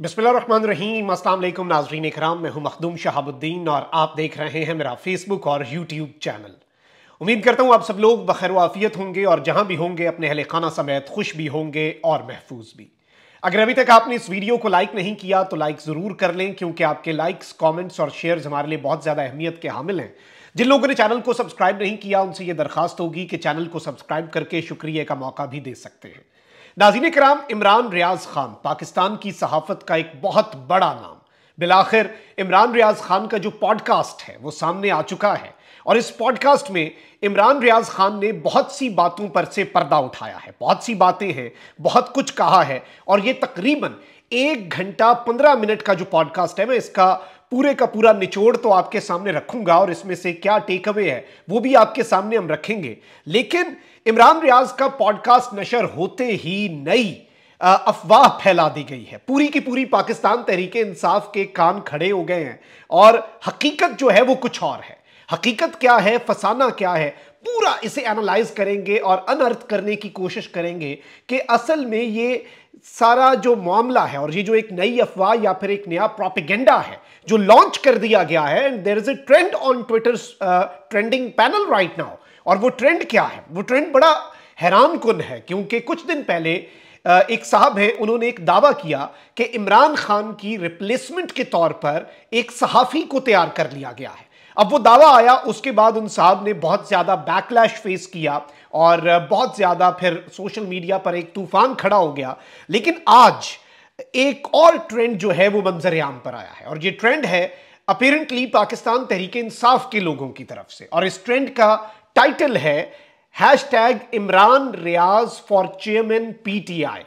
बसमीम अल्लाम नाजरीन कराम मैं हूँ मखदूम शहाबुद्दीन और आप देख रहे हैं मेरा फेसबुक और यूट्यूब चैनल उम्मीद करता हूँ आप सब लोग बखैर वाफियत होंगे और जहाँ भी होंगे अपने अहल खाना समेत खुश भी होंगे और महफूज भी अगर अभी तक आपने इस वीडियो को लाइक नहीं किया तो लाइक ज़रूर कर लें क्योंकि आपके लाइक्स कॉमेंट्स और शेयर्स हमारे लिए बहुत ज़्यादा अहमियत के हामिल हैं जिन लोगों ने चैनल को सब्सक्राइब नहीं किया उनसे ये दरखास्त होगी कि चैनल को सब्सक्राइब करके शुक्रिया का मौका भी दे सकते हैं नाजीन कराम इमरान रियाज खान पाकिस्तान की सहाफत का एक बहुत बड़ा नाम बिलाखिर इमरान रियाज खान का जो पॉडकास्ट है वो सामने आ चुका है और इस पॉडकास्ट में इमरान रियाज खान ने बहुत सी बातों पर से पर्दा उठाया है बहुत सी बातें हैं बहुत कुछ कहा है और ये तकरीबन एक घंटा पंद्रह मिनट का जो पॉडकास्ट है मैं इसका पूरे का पूरा निचोड़ तो आपके सामने रखूंगा और इसमें से क्या टेक अवे है वो भी आपके सामने हम रखेंगे लेकिन इमरान रियाज का पॉडकास्ट नशर होते ही नई अफवाह फैला दी गई है पूरी की पूरी पाकिस्तान तहरीक इंसाफ के कान खड़े हो गए हैं और हकीकत जो है वो कुछ और है हकीकत क्या है फसाना क्या है पूरा इसे एनालाइज करेंगे और अनअर्थ करने की कोशिश करेंगे कि असल में ये सारा जो मामला है और ये जो एक नई अफवाह या फिर एक नया प्रोपिगेंडा है जो लॉन्च कर दिया गया है and there is a trend on Twitter trending panel right now और वो ट्रेंड क्या है वो ट्रेंड बड़ा हैरान कन है क्योंकि कुछ दिन पहले uh, एक साहब हैं उन्होंने एक दावा किया कि इमरान खान की रिप्लेसमेंट के तौर पर एक सहाफ़ी को तैयार कर लिया गया है अब वो दावा आया उसके बाद उन साहब ने बहुत ज़्यादा बैकलैश फेस किया और बहुत ज़्यादा फिर सोशल मीडिया पर एक तूफान खड़ा हो गया लेकिन आज एक और ट्रेंड जो है वो मंजर आम पर आया है और ये ट्रेंड है अपेरेंटली पाकिस्तान तहरीक इंसाफ के लोगों की तरफ से और इस ट्रेंड का टाइटल है hashtag Imran Riaz for chairman PTI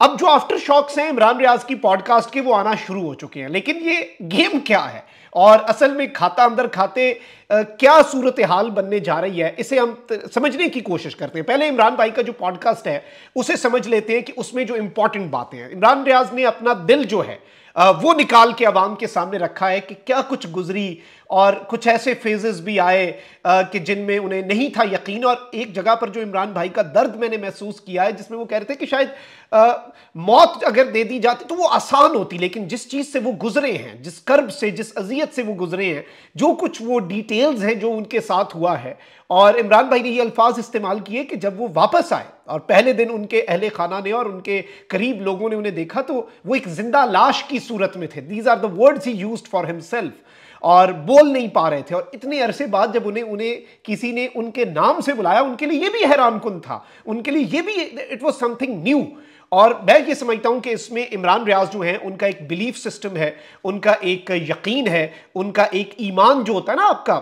अब जो आफ्टर शॉक्स हैं इमरान रियाज की पॉडकास्ट के वो आना शुरू हो चुके हैं लेकिन ये गेम क्या है और असल में खाता अंदर खाते आ, क्या सूरत हाल बनने जा रही है इसे हम समझने की कोशिश करते हैं पहले इमरान भाई का जो पॉडकास्ट है उसे समझ लेते हैं कि उसमें जो इंपॉर्टेंट बातें हैं इमरान रियाज ने अपना दिल जो है आ, वो निकाल के आवाम के सामने रखा है कि क्या कुछ गुजरी और कुछ ऐसे फेजेस भी आए आ, कि जिनमें उन्हें नहीं था यकीन और एक जगह पर जो इमरान भाई का दर्द मैंने महसूस किया है जिसमें वो कह रहे थे कि शायद आ, मौत अगर दे दी जाती तो वो आसान होती लेकिन जिस चीज़ से वो गुजरे हैं जिस कर्ब से जिस अजियत से वो गुजरे हैं जो कुछ वो डिटेल्स हैं जो उनके साथ हुआ है और इमरान भाई ने ये अल्फाज इस्तेमाल किए कि जब वो वापस आए और पहले दिन उनके अहले खाना ने और उनके करीब लोगों ने उन्हें देखा तो वो एक जिंदा लाश की सूरत में थे these are the words he use for himself और बोल नहीं पा रहे थे और इतने अरसे बाद जब उन्हें उन्हें किसी ने उनके नाम से बुलाया उनके लिए ये भी हैरान कन था उनके लिए ये भी इट वॉज समथिंग न्यू और मैं ये समझता हूँ कि इसमें इमरान रियाज जो हैं उनका एक बिलीफ सिस्टम है उनका एक यकीन है उनका एक ईमान जो होता है ना आपका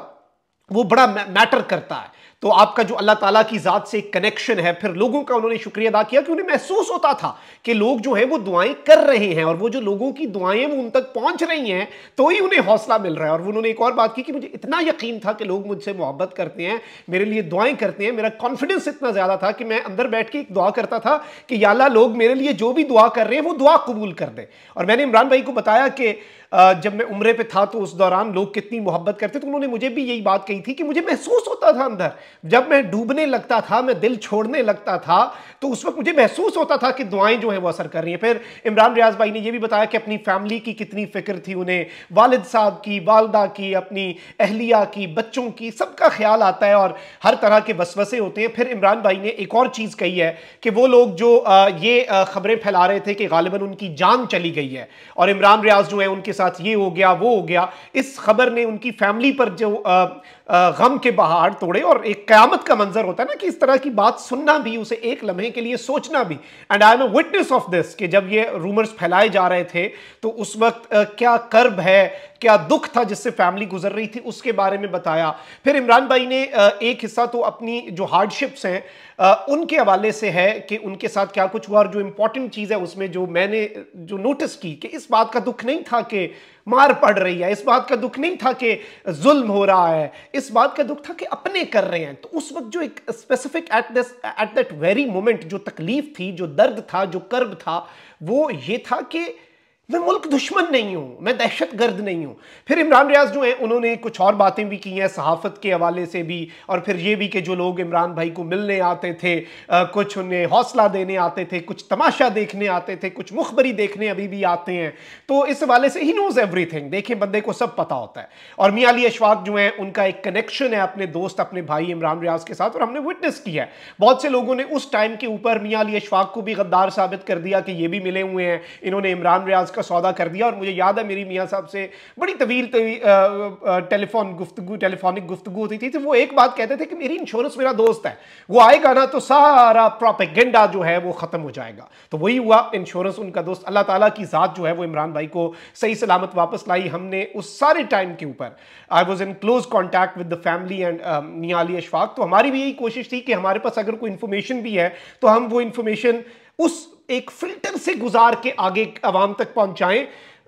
वो बड़ा मैटर करता है तो आपका जो अल्लाह ताला की ज़ात से कनेक्शन है फिर लोगों का उन्होंने शुक्रिया अदा किया कि उन्हें महसूस होता था कि लोग जो हैं वो दुआएं कर रहे हैं और वो जो लोगों की दुआएं वो उन तक पहुंच रही हैं तो ही उन्हें हौसला मिल रहा है और उन्होंने एक और बात की कि मुझे इतना यकीन था कि लोग मुझसे मोहब्बत करते हैं मेरे लिए दुआएं करते हैं मेरा कॉन्फिडेंस इतना ज़्यादा था कि मैं अंदर बैठ के एक दुआ करता था कि याला लोग मेरे लिए जो भी दुआ कर रहे हैं वो दुआ कबूल कर दें और मैंने इमरान भाई को बताया कि जब मैं उम्र पे था तो उस दौरान लोग कितनी मोहब्बत करते तो उन्होंने मुझे भी यही बात कही थी कि मुझे महसूस होता था अंदर जब मैं डूबने लगता था मैं दिल छोड़ने लगता था तो उस वक्त मुझे महसूस होता था कि दुआएं जो हैं वो असर कर रही हैं फिर इमरान रियाज भाई ने यह भी बताया कि अपनी फैमिली की कितनी फ़िक्र थी उन्हें वालद साहब की वालदा की अपनी अहलिया की बच्चों की सबका ख्याल आता है और हर तरह के वसवसे होते हैं फिर इमरान भाई ने एक और चीज़ कही है कि वो लोग जो ये खबरें फैला रहे थे कि गालिबा उनकी जान चली गई है और इमरान रियाज जो है उनके साथ साथ ये हो गया वो हो गया इस खबर ने उनकी फैमिली पर जो गम के बाहर तोड़े और एक क्यामत का मंजर होता है ना कि इस तरह की बात सुनना भी उसे एक लम्हे के लिए सोचना भी and I am a witness of this कि जब ये रूमर्स फैलाए जा रहे थे तो उस वक्त क्या कर्ब है क्या दुख था जिससे फैमिली गुजर रही थी उसके बारे में बताया फिर इमरान भाई ने एक हिस्सा तो अपनी जो हार्डशिप्स हैं उनके हवाले से है कि उनके साथ क्या कुछ हुआ और जो इम्पोर्टेंट चीज़ है उसमें जो मैंने जो नोटिस की कि इस बात का दुख नहीं था कि मार पड़ रही है इस बात का दुख नहीं था कि जुल्म हो रहा है इस बात का दुख था कि अपने कर रहे हैं तो उस वक्त जो एक specific at this at that very moment जो तकलीफ थी जो दर्द था जो कर्ब था वो ये था कि मैं मुल्क दुश्मन नहीं हूँ मैं दहशत गर्द नहीं हूँ फिर इमरान रियाज जो हैं उन्होंने कुछ और बातें भी की हैं सहाफ़त के हवाले से भी और फिर ये भी कि जो लोग इमरान भाई को मिलने आते थे आ, कुछ उन्हें हौसला देने आते थे कुछ तमाशा देखने आते थे कुछ मुखबरी देखने अभी भी आते हैं तो इस हवाले से ही नोज़ एवरी थिंग देखें बंदे को सब पता होता है और मियाँ अली अशवाक जो हैं उनका एक कनेक्शन है अपने दोस्त अपने भाई इमरान रियाज के साथ और हमने विटनेस किया है बहुत से लोगों ने उस टाइम के ऊपर मियाँ अली अशवाक को भी गद्दार साबित कर दिया कि ये भी मिले हुए हैं इन्होंने इमरान रियाज का सौदा कर दिया और मुझे याद है मेरी मियाँ साहब से बड़ी तवील टेलीफोन गुफ्तु टेलीफोनिक गुफ्तु होती थी तो वो एक बात कहते थे कि मेरी इंश्योरेंस मेरा दोस्त है वो आएगा ना तो सारा प्रोपेगेंडा जो है वो ख़त्म हो जाएगा तो वही हुआ इंश्योरेंस उनका दोस्त अल्लाह ताला की ज़ात जो है वो इमरान भाई को सही सलामत वापस लाई हमने उस सारे टाइम के ऊपर I was in close contact with the family and नियाली अशफाक तो हमारी भी यही कोशिश थी कि हमारे पास अगर कोई इन्फॉर्मेशन भी है तो हम वो इन्फॉर्मेशन उस एक फिल्टर से गुजार के आगे आवाम तक पहुंचाएं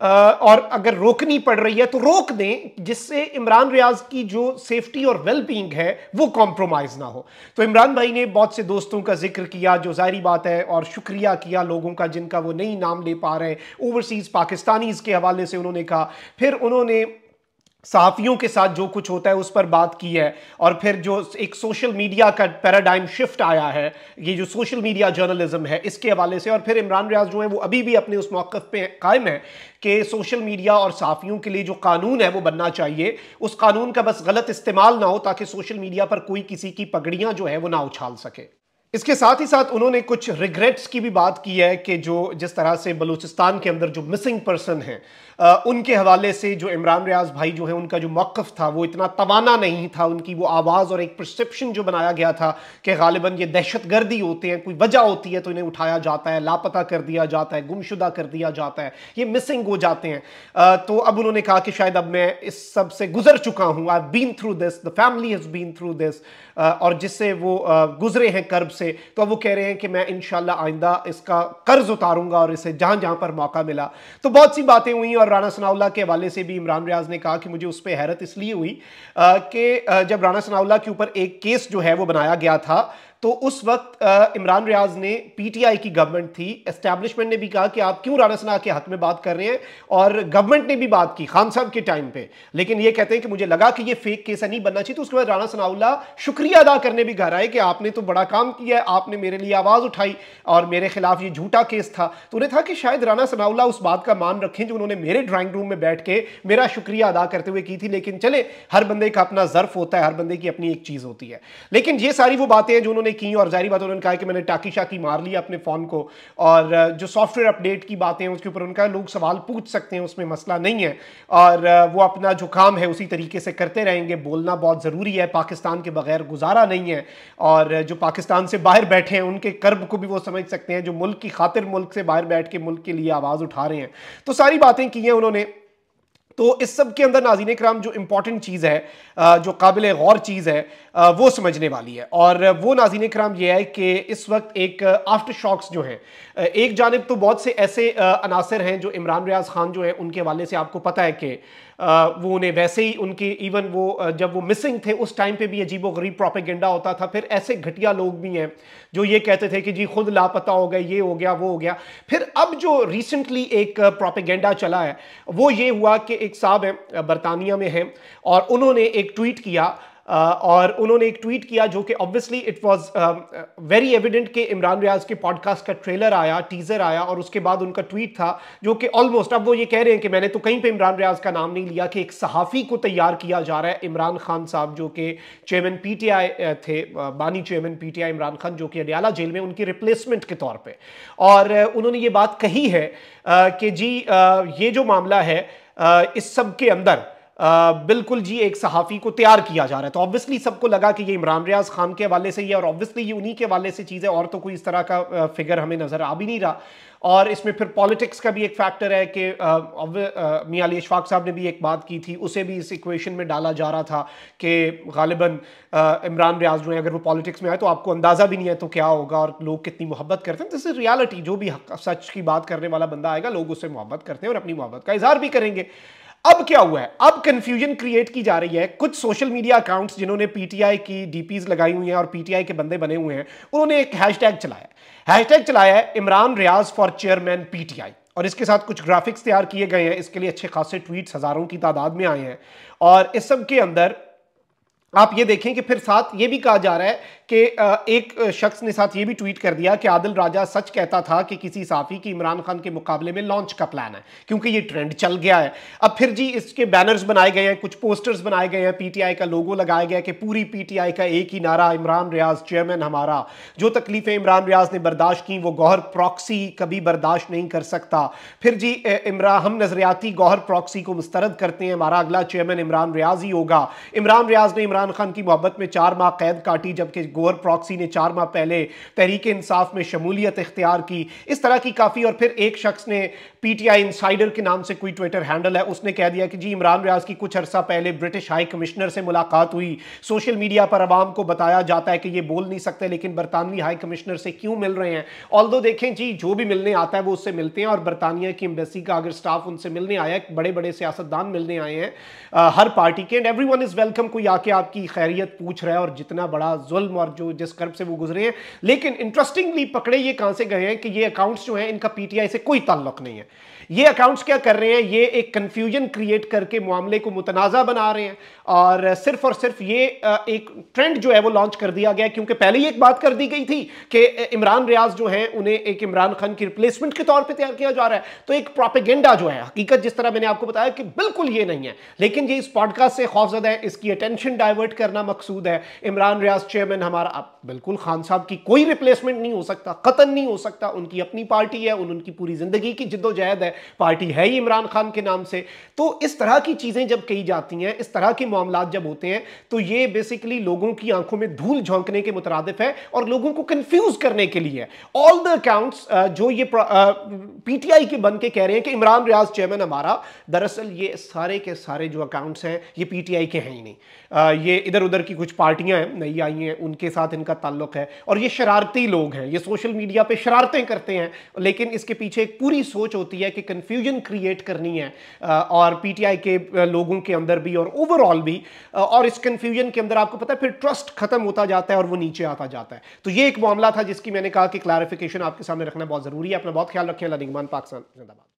और अगर रोकनी पड़ रही है तो रोक दें जिससे इमरान रियाज की जो सेफ्टी और वेलबींग है वो कॉम्प्रोमाइज ना हो तो इमरान भाई ने बहुत से दोस्तों का जिक्र किया जो जाहरी बात है और शुक्रिया किया लोगों का जिनका वो नई नाम ले पा रहे हैं ओवरसीज़ पाकिस्तानीज़ के हवाले से उन्होंने कहा फिर उन्होंने साफियों के साथ जो कुछ होता है उस पर बात की है और फिर जो एक सोशल मीडिया का पैराडाइम शिफ्ट आया है ये जो सोशल मीडिया जर्नलिज्म है इसके हवाले से और फिर इमरान रियाज जो है वो अभी भी अपने उस मौक़ पे कायम है कि सोशल मीडिया और साफियों के लिए जो कानून है वो बनना चाहिए उस कानून का बस गलत इस्तेमाल ना हो ताकि सोशल मीडिया पर कोई किसी की पगड़ियाँ जो है वो ना उछाल सके इसके साथ ही साथ उन्होंने कुछ रिग्रेट्स की भी बात की है कि जो जिस तरह से बलूचिस्तान के अंदर जो मिसिंग पर्सन हैं उनके हवाले से जो इमरान रियाज भाई जो है उनका जो मौक़ था वो इतना तवाना नहीं था उनकी वो आवाज़ और एक प्रसप्शन जो बनाया गया था कि गालिबा ये दहशत गर्दी होते हैं कोई वजह होती है तो इन्हें उठाया जाता है लापता कर दिया जाता है गुमशुदा कर दिया जाता है ये मिसिंग हो जाते हैं तो अब उन्होंने कहा कि शायद अब मैं इस सब से गुजर चुका हूँ I been through this the family has been through this और जिससे वो गुजरे हैं कर्ब से तो अब वो कह रहे हैं कि मैं इन आइंदा इसका कर्ज उतारूंगा और इसे जहां जहां पर मौका मिला तो बहुत सी बातें हुई और राना सनाउल्ला के हवाले से भी इमरान रियाज ने कहा कि मुझे उस पर हैरत इसलिए हुई कि जब राना सनाउल्ला के ऊपर एक केस जो है वो बनाया गया था तो उस वक्त इमरान रियाज ने पीटीआई की गवर्नमेंट थी एस्टेब्लिशमेंट ने भी कहा कि आप क्यों राना सना के हक में बात कर रहे हैं और गवर्नमेंट ने भी बात की खान साहब के टाइम पे लेकिन ये कहते हैं कि मुझे लगा कि ये फेक केस नहीं बनना चाहिए तो उसके बाद राना सनाउल्ला शुक्रिया अदा करने भी घर आए कि आपने तो बड़ा काम किया आपने मेरे लिए आवाज़ उठाई और मेरे खिलाफ ये झूठा केस था तो उन्हें था कि शायद राना सनाउल्ला उस बात का मान रखें जो उन्होंने मेरे ड्राइंग रूम में बैठ के मेरा शुक्रिया अदा करते हुए की थी लेकिन चले हर बंदे का अपना जर्फ होता है हर बंदे की अपनी एक चीज़ होती है लेकिन ये सारी वो बातें हैं जो उन्होंने उन्होंने की और जाहिर बात उन्होंने कहा कि मैंने टाकी शाकी मार लिया अपने फ़ोन को और जो सॉफ्टवेयर अपडेट की बातें हैं उसके ऊपर उनका लोग सवाल पूछ सकते हैं उसमें मसला नहीं है और वो अपना जो काम है उसी तरीके से करते रहेंगे बोलना बहुत ज़रूरी है पाकिस्तान के बगैर गुजारा नहीं है और जो पाकिस्तान से बाहर बैठे हैं उनके कर्ब को भी वो समझ सकते हैं जो मुल्क की खातिर मुल्क से बाहर बैठ के मुल्क के लिए आवाज़ उठा रहे हैं तो सारी बातें की हैं उन्होंने तो इस सब के अंदर नाजीन कराम जो इम्पॉर्टेंट चीज़ है जो काबिल गौर चीज़ है वो समझने वाली है और वो नाजीन कराम ये है कि इस वक्त एक आफ्टर शॉक्स जो हैं एक जानब तो बहुत से ऐसे अनासर हैं जो इमरान रियाज खान जो है उनके हवाले से आपको पता है कि वो उन्हें वैसे ही उनकी इवन वो जब वो मिसिंग थे उस टाइम पे भी अजीबो गरीब प्रोपेगेंडा होता था फिर ऐसे घटिया लोग भी हैं जो ये कहते थे कि जी खुद लापता हो गए ये हो गया वो हो गया फिर अब जो रिसेंटली एक प्रोपेगेंडा चला है वो ये हुआ कि एक साहब हैं बरतानिया में हैं और उन्होंने एक ट्वीट किया Uh, और उन्होंने एक ट्वीट किया जो कि obviously it was very evident कि इमरान रियाज के पॉडकास्ट का ट्रेलर आया टीजर आया और उसके बाद उनका ट्वीट था जो कि ऑलमोस्ट अब वो ये कह रहे हैं कि मैंने तो कहीं पे इमरान रियाज का नाम नहीं लिया कि एक सहाफ़ी को तैयार किया जा रहा है इमरान खान साहब जो कि चेयरमैन पी uh, थे uh, बानी चेयरमैन पी इमरान खान जो कि अडियाला जेल में उनकी रिप्लेसमेंट के तौर पर और उन्होंने ये बात कही है कि जी ये जो मामला है इस सब के अंदर बिल्कुल जी एक सहाफ़ी को तैयार किया जा रहा है तो ऑब्वियसली सबको लगा कि ये इमरान रियाज खान के हवाले से ही और ऑब्वियसली ये उन्हीं के हवाले से चीज़ है और तो कोई इस तरह का फिगर हमें नज़र आ भी नहीं रहा और इसमें फिर पॉलिटिक्स का भी एक फैक्टर है कि मियाँ अली अशफाक साहब ने भी एक बात की थी उसे भी इस इक्वेशन में डाला जा रहा था कि गालिबा इमरान रियाज जो है अगर वो पॉलिटिक्स में आए तो आपको अंदाज़ा भी नहीं है तो क्या होगा और लोग कितनी मोहब्बत करते हैं दिस इज़ रियालिटी जो भी सच की बात करने वाला बंदा आएगा लोग उससे मोहब्बत करते हैं और अपनी मोहब्बत का इजहार भी करेंगे अब क्या हुआ है अब कंफ्यूजन क्रिएट की जा रही है कुछ सोशल मीडिया अकाउंट्स जिन्होंने पीटीआई की डीपीज लगाई हुई हैं और पीटीआई के बंदे बने हुए हैं उन्होंने एक हैशटैग चलाया हैशटैग चलाया है Imran Riaz for chairman PTI और इसके साथ कुछ ग्राफिक्स तैयार किए गए हैं इसके लिए अच्छे खासे ट्वीट हजारों की तादाद में आए हैं और इस सब के अंदर आप ये देखें कि फिर साथ ये भी कहा जा रहा है कि एक शख्स ने साथ ये भी ट्वीट कर दिया कि आदिल राजा सच कहता था कि किसी साफी की इमरान खान के मुकाबले में लॉन्च का प्लान है क्योंकि ये ट्रेंड चल गया है अब फिर जी इसके बैनर्स बनाए गए हैं कुछ पोस्टर्स बनाए गए हैं पीटीआई का लोगो लगाया गया कि पूरी पीटीआई का एक ही नारा इमरान रियाज चेयरमैन हमारा जो तकलीफें इमरान रियाज ने बर्दाश्त की वो गौहर प्रॉक्सी कभी बर्दाश्त नहीं कर सकता फिर जी इमरान हम नजरियाती गौहर प्रॉक्सी को मुस्तरद करते हैं हमारा अगला चेयरमैन इमरान रियाज ही होगा इमरान रियाज ने इमरान खान की मोहब्बत में चार माह कैद काटी जबकि गोअर प्रॉक्सी ने चार माह पहले तहरीक इंसाफ में शमूलियत इख्तियार की इस तरह की काफ़ी और फिर एक शख्स ने पी टी आई इंसाइडर के नाम से कोई ट्विटर हैंडल है उसने कह दिया कि जी इमरान रियाज की कुछ अर्सा पहले ब्रिटिश हाई कमिश्नर से मुलाकात हुई सोशल मीडिया पर आवाम को बताया जाता है कि ये बोल नहीं सकते लेकिन बरतानवी हाई कमिश्नर से क्यों मिल रहे हैं ऑल देखें जी जो भी मिलने आता है वो उससे मिलते हैं और बरतानिया की एम्बेसी का अगर स्टाफ उनसे मिलने आया है बड़े बड़े सियासतदान मिलने आए हैं हर पार्टी के एंड एवरी इज़ वेलकम कोई आके आपकी खैरियत पूछ रहा है और जितना बड़ा जुल्म और और जो जिस कर्व से वो गुजरे हैं लेकिन इंटरेस्टिंगली पकड़े ये कहां से गए हैं कि ये अकाउंट्स जो हैं इनका पीटीआई से कोई ताल्लुक नहीं है ये अकाउंट्स क्या कर रहे हैं ये एक कन्फ्यूजन क्रिएट करके मामले को मुतनाज़ा बना रहे हैं और सिर्फ और सिर्फ ये एक ट्रेंड जो है वो लॉन्च कर दिया गया क्योंकि पहले ही एक बात कर दी गई थी कि इमरान रियाज जो है उन्हें एक इमरान खान की रिप्लेसमेंट के तौर पर तैयार किया जा रहा है तो एक प्रोपेगेंडा जो है हकीकत जिस तरह मैंने आपको बताया कि बिल्कुल ये नहीं है लेकिन ये इस पॉडकास्ट से खौफजदा है इसकी अटेंशन डाइवर्ट करना मकसूद है इमरान रियाज चेयरमैन हमारा आप बिल्कुल खान साहब की कोई रिप्लेसमेंट नहीं हो सकता कतन नहीं हो सकता उनकी अपनी पार्टी है उन उनकी पूरी जिंदगी की जिदोजहद है पार्टी है ही इमरान खान के नाम से तो इस तरह की चीज़ें जब कही जाती हैं इस तरह के मामला जब होते हैं तो ये बेसिकली लोगों की आंखों में धूल झोंकने के मुतरदफ है और लोगों को कन्फ्यूज करने के लिए ऑल द अकाउंट्स जो ये पी टी आई के बन के कह रहे हैं कि इमरान रियाज चेयरमैन हमारा दरअसल ये सारे के सारे जो अकाउंट्स हैं ये पी टी आई के हैं ही नहीं uh, ये इधर उधर की कुछ पार्टियाँ हैं नई आई हैं उनके साथ इनका ताल्लुक है और ये शरारती लोग हैं ये सोशल मीडिया पे शरारतें करते हैं लेकिन इसके पीछे एक पूरी सोच होती है कि कन्फ्यूजन क्रिएट करनी है uh, और पीटीआई के uh, लोगों के अंदर भी और ओवरऑल भी uh, और इस कन्फ्यूजन के अंदर आपको पता है फिर ट्रस्ट खत्म होता जाता है और वो नीचे आता जाता है तो ये एक मामला था जिसकी मैंने कहा कि क्लैरिफिकेशन आपके सामने रखना बहुत जरूरी है अपना बहुत ख्याल रखें लनिगमान पाकिस्तान जिंदाबाद